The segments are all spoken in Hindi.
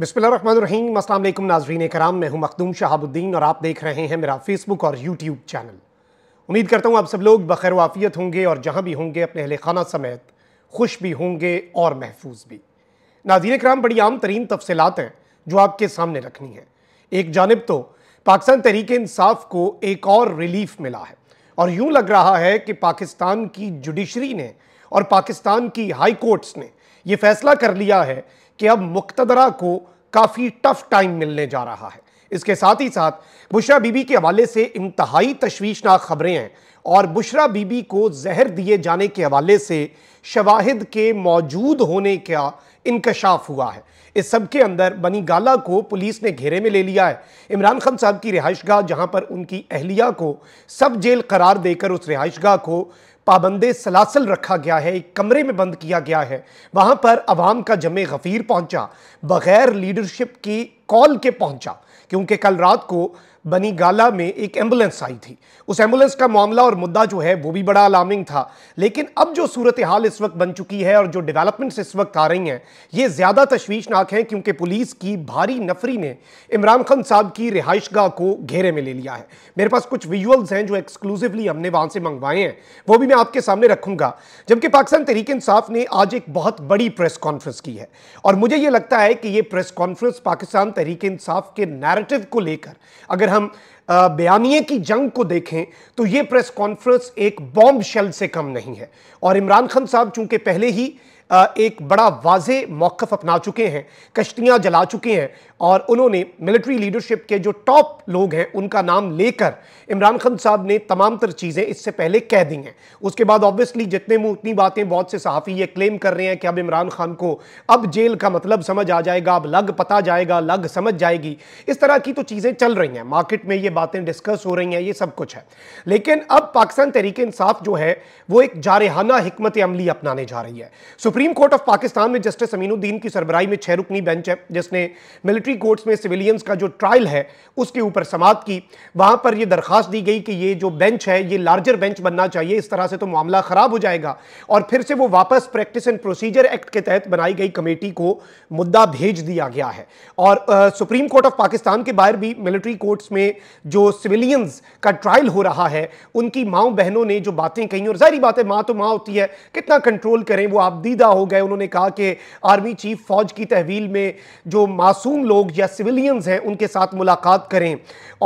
बिस्मिल्लाम असल नाजरीन कराम मैं हूं मखदूम शहाबुद्दीन और आप देख रहे हैं मेरा फेसबुक और यूट्यूब चैनल उम्मीद करता हूं आप सब लोग बखैर वाफियत होंगे और जहां भी होंगे अपने अहल खाना समेत खुश भी होंगे और महफूज भी नाजीन कराम बड़ी आम तरीन तफसलत हैं जो आपके सामने रखनी है एक जानब तो पाकिस्तान तहरीक इंसाफ को एक और रिलीफ मिला है और यूँ लग रहा है कि पाकिस्तान की जुडिशरी ने और पाकिस्तान की हाई कोर्ट्स ने ये फैसला कर लिया है कि अब मुक्तदरा को काफ़ी टफ टाइम मिलने जा रहा है इसके साथ ही साथ बुशरा बीबी के हवाले से इंतहाई तशवीशनाक खबरें हैं और बुशरा बीबी को जहर दिए जाने के हवाले से शवाहिद के मौजूद होने का इंकशाफ हुआ है इस सब के अंदर बनी गाला को पुलिस ने घेरे में ले लिया है इमरान खान साहब की रिहाइश गाह जहाँ पर उनकी अहलिया को सब जेल करार देकर उस रिहाइश गाह को पाबंद सलासल रखा गया है एक कमरे में बंद किया गया है वहाँ पर आवाम का जमे गफीर पहुँचा बगैर लीडरशिप की कॉल के पहुँचा क्योंकि कल रात को बनी गाला में एक एम्बुलेंस आई थी उस एम्बुलेंस का मामला और मुद्दा जो है वो भी बड़ा अलार्मिंग था लेकिन अब जो सूरत हाल इस वक्त बन चुकी है और जो डेवलपमेंट्स इस वक्त आ रही हैं ये ज़्यादा तशवीशनाक हैं क्योंकि पुलिस की भारी नफरी ने इमरान खान साहब की रिहाइश को घेरे में ले लिया है मेरे पास कुछ विजुअल्स हैं जो एक्सक्लूसिवली हमने वहाँ से मंगवाए हैं वो भी मैं आपके सामने रखूँगा जबकि पाकिस्तान तहरीक इंसाफ ने आज एक बहुत बड़ी प्रेस कॉन्फ्रेंस की है और मुझे ये लगता है कि ये प्रेस कॉन्फ्रेंस पाकिस्तान तहरीक इंसाफ के नैरेटिव को लेकर अगर हम बयानिए की जंग को देखें तो ये प्रेस कॉन्फ्रेंस एक बॉम्ब शेल से कम नहीं है और इमरान खान साहब चूंकि पहले ही एक बड़ा वाज मौक़ अपना चुके हैं कश्तियां जला चुके हैं और उन्होंने मिलिट्री लीडरशिप के जो टॉप लोग हैं उनका नाम लेकर इमरान खान साहब ने तमाम तर चीज़ें इससे पहले कह दी हैं उसके बाद ऑब्वियसली जितने मुँह उतनी बातें बहुत से सहाफ़ी ये क्लेम कर रहे हैं कि अब इमरान खान को अब जेल का मतलब समझ आ जाएगा अब लग पता जाएगा लग समझ जाएगी इस तरह की तो चीज़ें चल रही हैं मार्केट में ये बातें डिस्कस हो रही हैं ये सब कुछ है लेकिन अब पाकिस्तान तहरीक इंसाफ जो है वो एक जारहाना हमत अमली अपनाने जा रही है supreme supreme court of Pakistan में जस्टिस अमीनुद्दीन की सरबराई में छह रुकनी बेंच है जिसने मिलिट्री कोर्ट्स में सिविलियंस का जो ट्रायल है उसके ऊपर समाप्त की वहां पर यह दरखास्त दी गई कि ये जो बेंच है ये लार्जर बेंच बनना चाहिए इस तरह से तो मामला खराब हो जाएगा और फिर से वो वापस प्रैक्टिस एंड प्रोसीजर एक्ट के तहत बनाई गई कमेटी को मुद्दा भेज दिया गया है और सुप्रीम कोर्ट ऑफ पाकिस्तान के बाहर भी मिलिट्री कोर्ट्स में जो सिविलियंस का ट्रायल हो रहा है उनकी माओ बहनों ने जो बातें कही और जारी बात है माँ तो माँ होती है कितना कंट्रोल करें वो आप दीदा हो गए उन्होंने कहा कि आर्मी चीफ फौज की तहवील में जो मासूम लोग या सिविलियंस हैं उनके साथ मुलाकात करें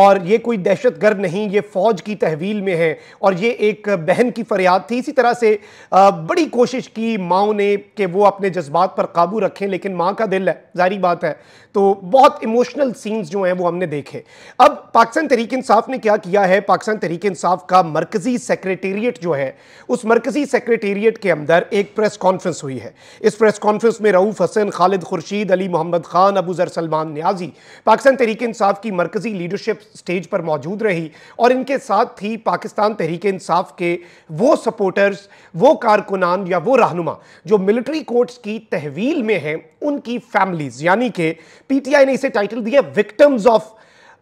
और ये कोई दहशत गर्द नहीं ये फौज की तहवील में है और ये एक बहन की फरियाद थी इसी तरह से बड़ी कोशिश की माओ ने कि वो अपने जज्बात पर काबू रखें लेकिन माँ का दिल है जारी बात है तो बहुत इमोशनल सीन्स जो हैं वो हमने देखे अब पाकिस्तान तहरीक इंसाफ ने क्या किया है पाकिस्तान तहरीक इंसाफ का मरकजी सेक्रेटेरिएट जो है उस मरकजी सेक्रेटेरिएट के अंदर एक प्रेस कॉन्फ्रेंस हुई हुई है इस प्रेस कॉन्फ्रेंस में रऊफ हसन खालिद खुर्शीद अली मोहम्मद खान अबूजर सलमान न्याजी पाकिस्तान तहरीक इंसाफ की मरकजी लीडरशिप स्टेज पर मौजूद रही और इनके साथ थी पाकिस्तान तहरीक इंसाफ के वो सपोर्टर्स वो कारकुनान या वो रहनुमा जो मिलिट्री कोर्ट्स की तहवील में हैं उनकी फैमिलीज यानी कि पीटीआई ने इसे टाइटल दिया victims of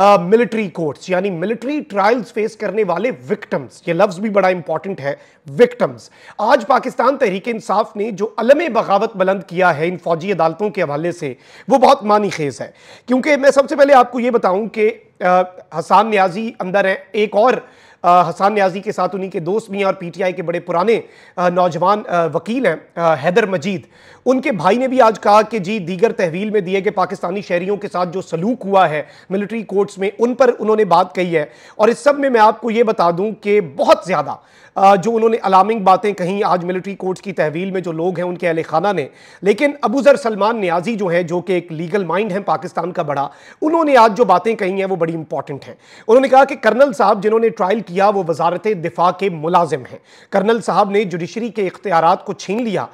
military uh, courts यानी मिलिट्री ट्रायल्स फेस करने वाले विक्टम्स ये लफ्ज भी बड़ा इंपॉर्टेंट है विक्टम्स आज पाकिस्तान तहरीक इंसाफ ने जो अलम बगावत बुलंद किया है इन फौजी अदालतों के हवाले से वो बहुत मानी खेज है क्योंकि मैं सबसे पहले आपको ये बताऊं कि uh, हसान न्याजी अंदर है एक और हसान न्याजी के साथ उन्हीं के दोस्त भी हैं और पीटीआई के बड़े पुराने नौजवान वकील हैं हैदर मजीद उनके भाई ने भी आज कहा कि जी दीगर तहवील में दिए गए पाकिस्तानी शहरियों के साथ जो सलूक हुआ है मिलिट्री कोर्ट्स में उन पर उन्होंने बात कही है और इस सब में मैं आपको ये बता दूं कि बहुत ज़्यादा जो उन्होंने अलार्मिंग बातें कहीं आज मिलिट्री कोर्ट्स की तहवील में जो लोग हैं उनके अहल खाना ने लेकिन अबूज़र सलमान न्याजी जो है जो कि एक लीगल माइंड है पाकिस्तान का बड़ा उन्होंने आज जो बातें कही हैं वो बड़ी इंपॉर्टेंट हैं उन्होंने कहा कि कर्नल साहब जिन्होंने ट्रायल किया किया वो वजारत दिफा के मुलाजिम हैं कर्नल साहब ने जुडिशरी के इख्तियार को छीन लिया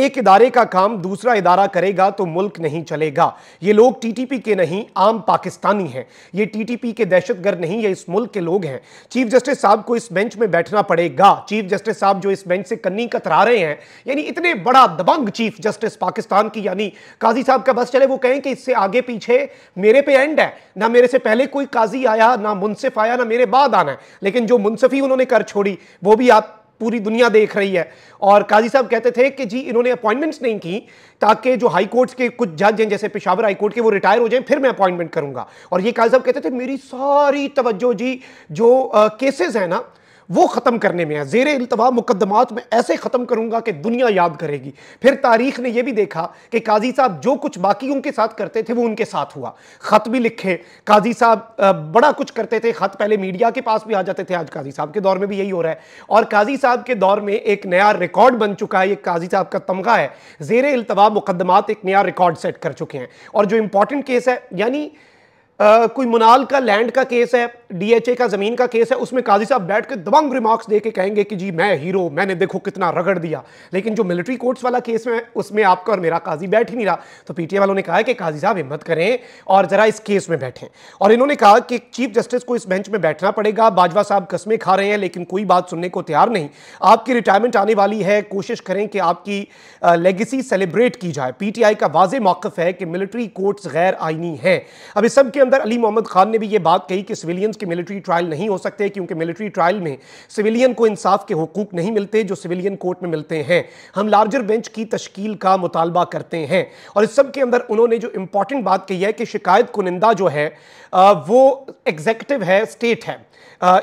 एक इदारे का काम दूसरा इदारा करेगा तो मुल्क नहीं चलेगा ये लोग टी टी पी के नहीं आम पाकिस्तानी हैं ये टी टी पी के दहशत गर्द नहीं ये इस मुल्क के लोग हैं चीफ जस्टिस साहब को इस बेंच में बैठना पड़ेगा चीफ जस्टिस साहब जो इस बेंच से कन्नी कतरा रहे हैं यानी इतने बड़ा दबंग चीफ जस्टिस पाकिस्तान की यानी काजी साहब का बस चले वो कहें कि इससे आगे पीछे मेरे पे एंड है ना मेरे से पहले कोई काजी आया ना मुनसिफ आया ना मेरे बाद आना है लेकिन जो मुनसफी उन्होंने कर छोड़ी वो भी आप पूरी दुनिया देख रही है और काजी साहब कहते थे कि जी इन्होंने अपॉइंटमेंट्स नहीं की ताकि जो हाई कोर्ट्स के कुछ जज हैं जैसे पेशावर हाई कोर्ट के वो रिटायर हो जाएं फिर मैं अपॉइंटमेंट करूंगा और ये काजी साहब कहते थे मेरी सारी तवज्जो जी जो केसेस हैं ना वो ख़त्म करने में है जेर अल्तवा मुकदमात में ऐसे ख़त्म करूँगा कि दुनिया याद करेगी फिर तारीख ने यह भी देखा कि काजी साहब जो कुछ बाकी के साथ करते थे वो उनके साथ हुआ ख़त भी लिखे काजी साहब बड़ा कुछ करते थे ख़त पहले मीडिया के पास भी आ जाते थे आज काजी साहब के दौर में भी यही हो रहा है और काजी साहब के दौर में एक नया रिकॉर्ड बन चुका है ये काजी साहब का तमगा है जेर अल्तवा मुकदमात एक नया रिकॉर्ड सेट कर चुके हैं और जो इंपॉर्टेंट केस है यानी कोई मुनाल का लैंड का केस है डीएचए का ज़मीन का केस है उसमें काजी साहब बैठ के दबंग रिमार्क्स दे के कहेंगे कि जी मैं हीरो मैंने देखो कितना रगड़ दिया लेकिन जो मिलिट्री कोर्ट्स वाला केस में उसमें आपका और मेरा काजी बैठ ही नहीं रहा तो पीटीए वालों ने कहा कि काजी साहब हिम्मत करें और ज़रा इस केस में बैठें और इन्होंने कहा कि चीफ जस्टिस को इस बेंच में बैठना पड़ेगा बाजवा साहब कस्में खा रहे हैं लेकिन कोई बात सुनने को तैयार नहीं आपकी रिटायरमेंट आने वाली है कोशिश करें कि आपकी लेगेसी सेलिब्रेट की जाए पीटीआई का वाज मौकफ है कि मिलिट्री कोर्ट्स गैर आइनी है अब इस सब के अंदर अली मोहम्मद खान ने भी ये बात कही कि सिविलियंस के मिलिट्री ट्रायल नहीं हो सकते क्योंकि मिलिट्री ट्रायल में सिविलियन को इंसाफ के हकूक नहीं मिलते जो सिविलियन कोर्ट में मिलते हैं हम लार्जर बेंच की तश्कील का मुतालबा करते हैं और इस सब के अंदर उन्होंने जो इंपॉर्टेंट बात कही है कि शिकायत कुनिंदा जो है वो एग्जेक्टिव है स्टेट है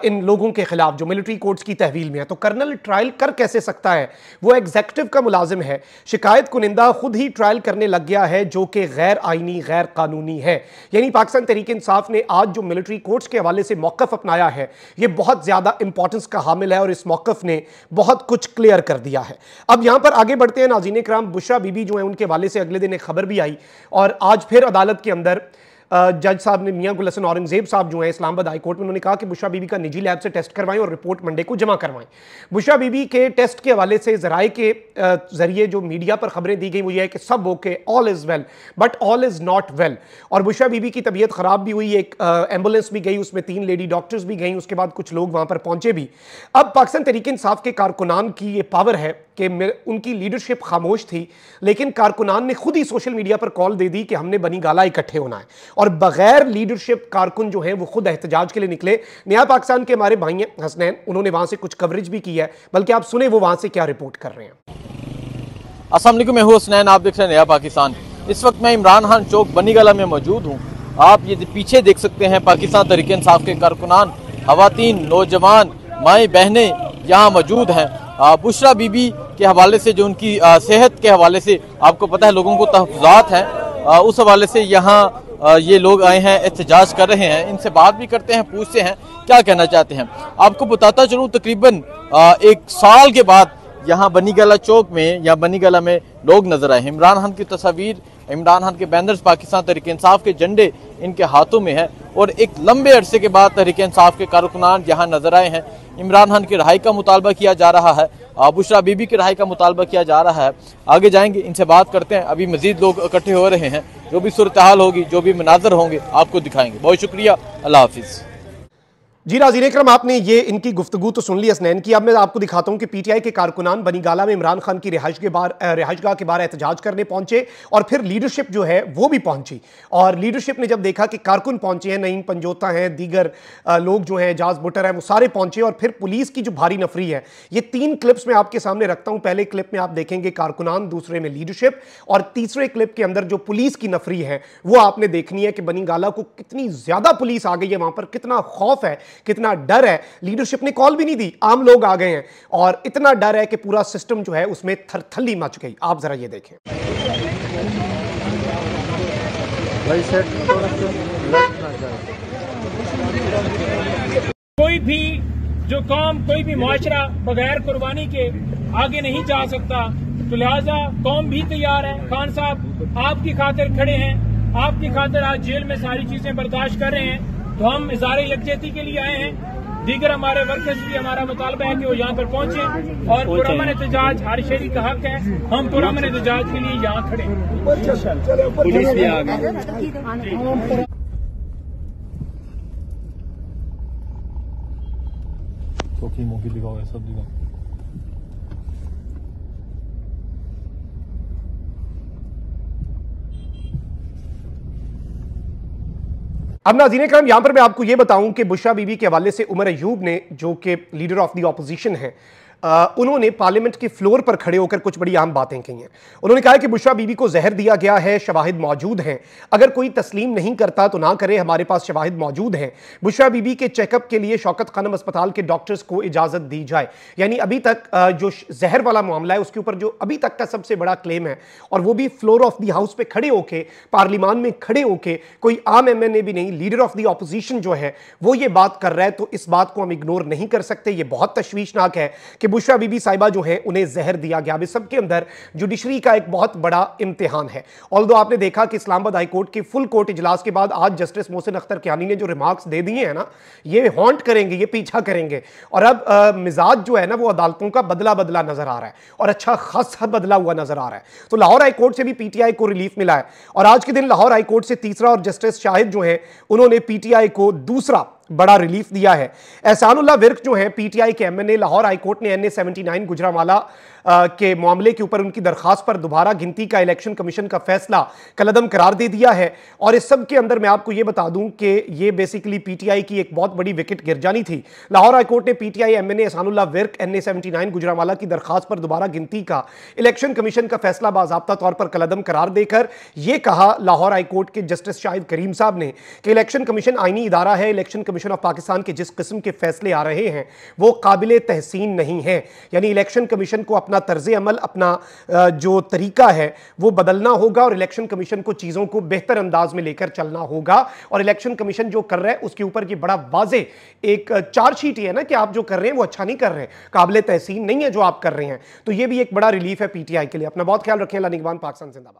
इन लोगों के खिलाफ जो मिलिट्री कोर्ट्स की तहवील में है तो कर्नल ट्रायल कर कैसे सकता है वो एग्जेक्टिव का मुलाजिम है शिकायत कुनिंदा खुद ही ट्रायल करने लग गया है जो कि गैर आइनी गैर कानूनी है यानी पाकिस्तान तरीके इंसाफ ने आज जो मिलिट्री कोर्ट्स के हवाले से मौकफ अपनाया है ये बहुत ज़्यादा इंपॉर्टेंस का हामिल है और इस मौकफ ने बहुत कुछ क्लियर कर दिया है अब यहाँ पर आगे बढ़ते हैं नाजीन कराम बुशरा बीबी जो है उनके हवाले से अगले दिन एक खबर भी आई और आज फिर अदालत के अंदर जज साहब ने मियाँ गुलसन औरंगजेब साहब जो हैं इस्लामाबाद हाई कोर्ट में उन्होंने कहा कि बुशा बीबी का निजी लैब से टेस्ट करवाएं और रिपोर्ट मंडे को जमा करवाएं बुशा बीबी के टेस्ट के हवाले से जराए के जरिए जो मीडिया पर खबरें दी गई वो ये है कि सब okay all is well but all is not well और बुशा बीबी की तबीयत ख़राब भी हुई एक एम्बुलेंस भी गई उसमें तीन लेडी डॉक्टर्स भी गई उसके बाद कुछ लोग वहाँ पर पहुंचे भी अब पाकिस्तान तरीके इंसाफ के कारकुनान की ये पावर है कि उनकी लीडरशिप खामोश थी लेकिन कारकुनान ने खुद ही सोशल मीडिया पर कॉल दे दी कि हमने बनी गाला इकट्ठे होना है और बगैर लीडरशिप कारकुन जो है वो खुद एहतजाज के लिए निकले नया पाकिस्तान के हमारे भाई हैं हसनैन उन्होंने वहाँ से कुछ कवरेज भी किया है बल्कि आप सुने वो वहाँ से क्या रिपोर्ट कर रहे हैं असल मैं हूँ हसनैन आप देख रहे हैं नया पाकिस्तान इस वक्त मैं इमरान खान चौक बनी गाला में मौजूद हूँ आप ये पीछे देख सकते हैं पाकिस्तान तरीके इंसाफ के कारकुनान खातन नौजवान माएँ बहनें यहाँ मौजूद हैं बुशरा बीबी के हवाले से जो उनकी सेहत के हवाले से आपको पता है लोगों को तहफात हैं उस हवाले से यहाँ ये लोग आए हैं एहतजाज कर रहे हैं इनसे बात भी करते हैं पूछते हैं क्या कहना चाहते हैं आपको बताता चलूँ तकरीबन एक साल के बाद यहाँ बनी गला चौक में या बनी गला में लोग नजर आए इमरान खान की तस्वीर इमरान खान के बैनर्स पाकिस्तान तरीके इंसाफ के झंडे इनके हाथों में है और एक लंबे अरसे के बाद तरीके इंसाफ के कारकुनान यहाँ नजर आए हैं इमरान खान की रहाई का मुतालबा किया जा रहा है बुशरा बीबी की रहाई का मुतालबा किया जा रहा है आगे जाएंगे इनसे बात करते हैं अभी मजीद लोग इकट्ठे हो रहे हैं जो भी सूरत हाल होगी जो भी मनाजर होंगे आपको दिखाएंगे बहुत शुक्रिया अल्लाह हाफिज़ जी नाजीर इक्रम आपने ये इनकी गुफ्तु तो सुन ली हसनैन की अब मैं आपको दिखाता हूँ कि पीटीआई के कारकुनान बनीगाला में इमरान खान की रिहाइश के बार रिहाइशगाह के बार एहतजाज करने पहुंचे और फिर लीडरशिप जो है वो भी पहुंची और लीडरशिप ने जब देखा कि कारकुन पहुंचे हैं नईम पंजोता हैं दीगर लोग जो हैं एजाज बुटर हैं वो सारे पहुंचे और फिर पुलिस की जो भारी नफरी है ये तीन क्लिप्स मैं आपके सामने रखता हूँ पहले क्लिप में आप देखेंगे कारकुनान दूसरे में लीडरशिप और तीसरे क्लिप के अंदर जो पुलिस की नफरी है वो आपने देखनी है कि बनीगाला को कितनी ज़्यादा पुलिस आ गई है वहाँ पर कितना खौफ है कितना डर है लीडरशिप ने कॉल भी नहीं दी आम लोग आ गए हैं और इतना डर है कि पूरा सिस्टम जो है उसमें थरथली मच गई आप जरा ये देखें कोई भी जो काम कोई भी मुआरा बगैर कुर्बानी के आगे नहीं जा सकता तो लिहाजा कौम भी तैयार है खान साहब आपकी खातिर खड़े हैं आपकी खातिर आज जेल में सारी चीजें बर्दाश्त कर रहे हैं तो हम इजारे यकजहती के लिए आए हैं दीगर हमारे वर्कर्स भी हमारा मुतालबा है कि वो यहाँ पर पहुंचे और पुरमन एहतजाज हर शहरी का हक है हम पुरमन एहतजाज के लिए यहाँ खड़े पुलिस भी आ तो की मौके दिखाओ सब दिखाओ अब नाजीन कर यहां पर मैं आपको यह बताऊं कि बुशा बीबी के हवाले से उमर अयूब ने जो कि लीडर ऑफ दी ऑपोजिशन है उन्होंने पार्लियामेंट के फ्लोर पर खड़े होकर कुछ बड़ी आम बातें कही हैं उन्होंने कहा कि बुशरा बीबी को जहर दिया गया है शवाहिद मौजूद हैं अगर कोई तस्लीम नहीं करता तो ना करे हमारे पास शवाहिद मौजूद हैं बुशरा बीबी के चेकअप के लिए शौकत खानम अस्पताल के डॉक्टर्स को इजाज़त दी जाए यानी अभी तक जो जहर वाला मामला है उसके ऊपर जो अभी तक का सबसे बड़ा क्लेम है और वो भी फ्लोर ऑफ दी हाउस पर खड़े होके पार्लियामान में खड़े होके कोई आम एम भी नहीं लीडर ऑफ दी ऑपोजिशन जो है वो ये बात कर रहा है तो इस बात को हम इग्नोर नहीं कर सकते ये बहुत तशवीशनाक है कि कि बुशरा बीबी साहिबा जो है उन्हें जहर दिया गया अभी सबके अंदर जुडिशरी का एक बहुत बड़ा इम्तिहान है ऑल आपने देखा कि इस्लामाबाद हाईकोर्ट की फुल कोर्ट इजलास के बाद आज जस्टिस मोहसिन अख्तर कियानी ने जो रिमार्क्स दे दिए हैं ना ये हॉन्ट करेंगे ये पीछा करेंगे और अब मिजाज जो है ना वो अदालतों का बदला बदला नजर आ रहा है और अच्छा खासा बदला हुआ नजर आ रहा है तो लाहौर हाईकोर्ट से भी पीटीआई को रिलीफ मिला है और आज के दिन लाहौर हाईकोर्ट से तीसरा और जस्टिस शाहिद जो है उन्होंने पीटीआई को दूसरा बड़ा रिलीफ दिया है एहसानुल्ला विर्क जो है पीटीआई के एमएनए लाहौर हाईकोर्ट ने N A seventy nine Gujranwala के मामले के ऊपर उनकी दरखास्त पर दोबारा गिनती का इलेक्शन कमीशन का फैसला कलदम करार दे दिया है और इस सब के अंदर मैं आपको यह बता दूं कि ये बेसिकली पीटीआई की एक बहुत बड़ी विकेट जानी थी लाहौर हाईकोर्ट ने PTI MNA Ehsanullah Virk NA nine Gujranwala की दरखास्त पर दोबारा गिनती का इलेक्शन कमीशन का फैसला बाबा तौर पर कलदम करार देकर यह कहा लाहौर हाईकोर्ट के जस्टिस शाहिद करीम साहब ने कि इलेक्शन कमीशन आईनी इदारा है इलेक्शन कमीशन ऑफ पाकिस्तान के जिस किस्म के फैसले आ रहे हैं वो काबिल तहसीन नहीं है यानी इलेक्शन कमीशन को अपना अपना तर्ज अमल अपना जो तरीका है वो बदलना होगा और इलेक्शन कमीशन को चीज़ों को बेहतर अंदाज में लेकर चलना होगा और इलेक्शन कमीशन जो कर रहा है उसके ऊपर की बड़ा वाजे एक चार्जशीट है ना कि आप जो कर रहे हैं वो अच्छा नहीं कर रहे हैं काबिल तहसीन नहीं है जो आप कर रहे हैं तो ये भी एक बड़ा रिलीफ है पीटीआई के लिए अपना बहुत ख्याल रखें लानिगवान पाकिस्तान जिंदाबाद